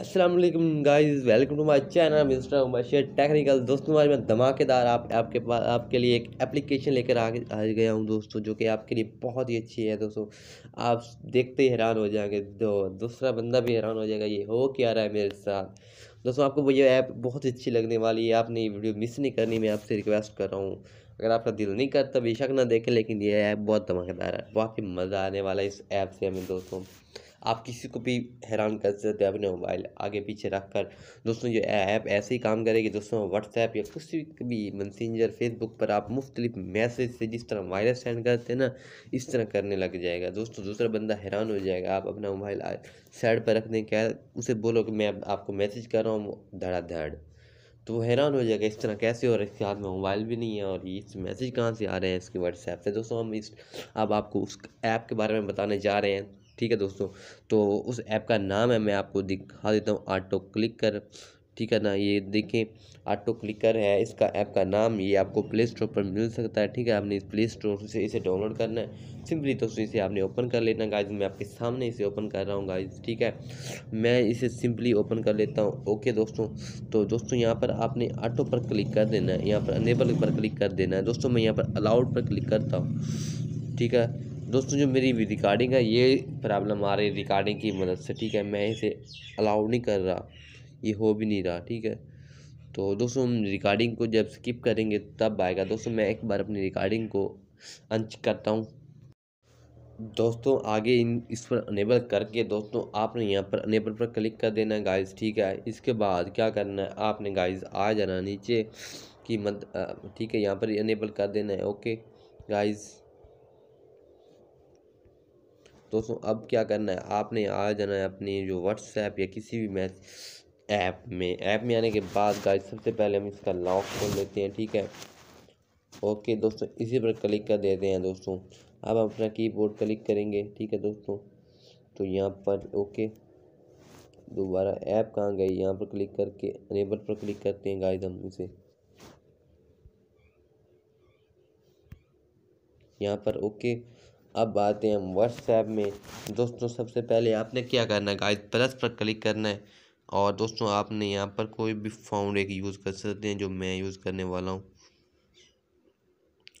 Aslam guys welcome to my channel mister उमशर technical दोस्तों आज मैं धमाकेदार आप आपके पास आपके लिए एक एप्लीकेशन लेकर आ आ गया हूँ दोस्तों जो कि आपके लिए बहुत ही अच्छी है दोस्तों आप देखते ही हैरान हो जाएंगे दो दूसरा बंदा भी हैरान हो जाएगा ये हो क्या रहा है मेरे साथ दोस्तों आपको ये ऐप बहुत अच्छी लगने वाली है आपने ये वीडियो मिस नहीं करनी मैं आपसे रिक्वेस्ट कर रहा हूँ अगर आपका दिल नहीं करता बेशक ना देखें लेकिन ये ऐप बहुत धमाकेदार है वाकई मज़ा आने वाला है इस ऐप से हमें दोस्तों आप किसी को भी हैरान कर सकते हैं अपने मोबाइल आगे पीछे रख कर दोस्तों ये ऐप ऐसे ही काम करेगी दोस्तों व्हाट्सएप या कुछ भी मैसेंजर फेसबुक पर आप मुख्तलिफ मैसेज से जिस तरह वायरस सेंड करते हैं ना इस तरह करने लग जाएगा दोस्तों दूसरा बंदा हैरान हो जाएगा आप अपना मोबाइल साइड पर रख दें क्या उसे बोलो कि मैं आपको मैसेज कर रहा हूँ धड़ाधड़ तो वो हैरान हो जाएगा इस तरह कैसे और इसके हाथ में मोबाइल भी नहीं है और ये इस मैसेज कहाँ से आ रहे हैं इसके व्हाट्सएप से दोस्तों हम इस अब आपको उस ऐप के बारे में बताने जा रहे हैं ठीक है दोस्तों तो उस ऐप का नाम है मैं आपको दिखा देता हूँ ऑटो क्लिक कर ठीक है ना ये देखें ऑटो क्लिकर है इसका ऐप का नाम ये आपको प्ले स्टोर पर मिल सकता है ठीक है आपने इस प्ले स्टोर से इसे डाउनलोड करना है सिंपली तो इसे आपने ओपन कर लेना गाइज मैं आपके सामने इसे ओपन कर रहा हूँ गाइज ठीक है मैं इसे सिंपली ओपन कर लेता हूँ ओके दोस्तों तो दोस्तों यहाँ पर आपने ऑटो पर क्लिक कर देना है यहाँ पर अनेबल पर क्लिक कर देना है दोस्तों मैं यहाँ पर अलाउड पर क्लिक करता हूँ ठीक है दोस्तों जो मेरी रिकॉर्डिंग है ये प्रॉब्लम आ रही है रिकॉर्डिंग की मदद से ठीक है मैं इसे अलाउ नहीं कर रहा ये हो भी नहीं रहा ठीक है तो दोस्तों रिकॉर्डिंग को जब स्किप करेंगे तब आएगा दोस्तों मैं एक बार अपनी रिकॉर्डिंग को अंच करता हूँ दोस्तों आगे इन इस पर अनेबल करके दोस्तों आपने यहाँ पर अनेबल पर क्लिक कर देना है गाइज ठीक है इसके बाद क्या करना है आपने गाइज आ जाना नीचे की मत ठीक है यहाँ पर अनेबल कर देना है ओके गाइज़ दोस्तों अब क्या करना है आपने आ जाना है अपनी जो व्हाट्सएप या किसी भी मैच ऐप में ऐप में आने के बाद गाय सबसे पहले हम इसका लॉक खोल लेते हैं ठीक है ओके दोस्तों इसी पर क्लिक कर देते हैं दोस्तों अब हम अपना कीबोर्ड क्लिक करेंगे ठीक है दोस्तों तो यहाँ पर ओके दोबारा ऐप कहाँ गई यहाँ पर क्लिक करके अनेबल पर क्लिक करते हैं गाइस हम इसे यहाँ पर ओके अब आते हैं हम व्हाट्सएप में दोस्तों सबसे पहले आपने क्या करना है गाइस प्लस पर क्लिक करना है और दोस्तों आपने यहाँ पर कोई भी फाउंड एक यूज़ कर सकते हैं जो मैं यूज़ करने वाला हूँ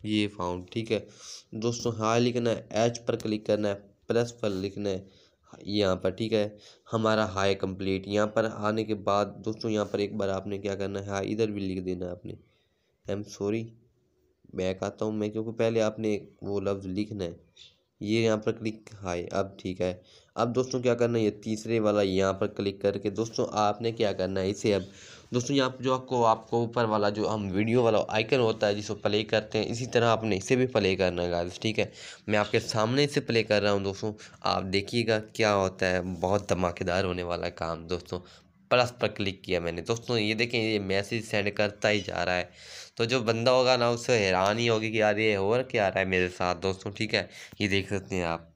ये फाउंड ठीक है दोस्तों हाँ लिखना है एच पर क्लिक करना है प्लस पर लिखना है यहाँ पर ठीक है हमारा हाई कंप्लीट यहाँ पर आने के बाद दोस्तों यहाँ पर एक बार आपने क्या करना है हाँ इधर भी लिख देना है आपने आई एम सॉरी बैक आता हूँ मैं क्योंकि पहले आपने वो लफ्ज़ लिखना है ये यहाँ पर क्लिक हाय अब ठीक है अब दोस्तों क्या करना है ये तीसरे वाला यहाँ पर क्लिक करके दोस्तों आपने क्या करना है इसे अब दोस्तों यहाँ पर जो आपको आपको ऊपर वाला जो हम वीडियो वाला आइकन होता है जिसको प्ले करते हैं इसी तरह आपने इसे भी प्ले करना है ठीक है मैं आपके सामने इसे प्ले कर रहा हूँ दोस्तों आप देखिएगा क्या होता है बहुत धमाकेदार होने वाला काम दोस्तों प्लस पर क्लिक किया मैंने दोस्तों ये देखें ये मैसेज सेंड करता ही जा रहा है तो जो बंदा होगा ना उससे हैरान ही होगी कि यार ये और क्या आ रहा है मेरे साथ दोस्तों ठीक है ये देख सकते हैं आप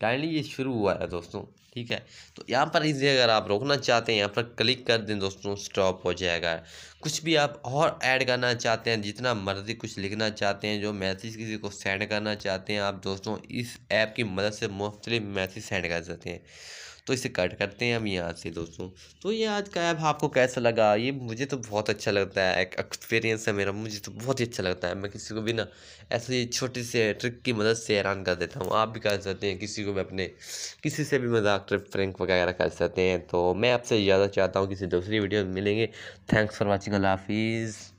काइंडली ये शुरू हुआ है दोस्तों ठीक है तो यहाँ पर इसे अगर आप रोकना चाहते हैं यहाँ पर क्लिक कर दें दोस्तों स्टॉप हो जाएगा कुछ भी आप और ऐड करना चाहते हैं जितना मर्ज़ी कुछ लिखना चाहते हैं जो मैसेज किसी को सेंड करना चाहते हैं आप दोस्तों इस ऐप की मदद से मुख्तलिफ मैसेज सेंड कर सकते हैं तो इसे कट करते हैं हम यहाँ से दोस्तों तो ये आज का ऐप आपको कैसा लगा ये मुझे तो बहुत अच्छा लगता है एक एक्सपीरियंस है मेरा मुझे तो बहुत ही अच्छा लगता है मैं किसी को भी ना ऐसे छोटे से ट्रिक की मदद से हैरान कर देता हूँ आप भी कर सकते हैं किसी को भी अपने किसी से भी मजाक ट्रिप फ्रेंक वगैरह कर सकते हैं तो मैं आपसे ज़्यादा चाहता हूँ किसी दूसरी वीडियो में मिलेंगे थैंक्स फॉर वॉचिंग अल्लाफिज़ हाफिज़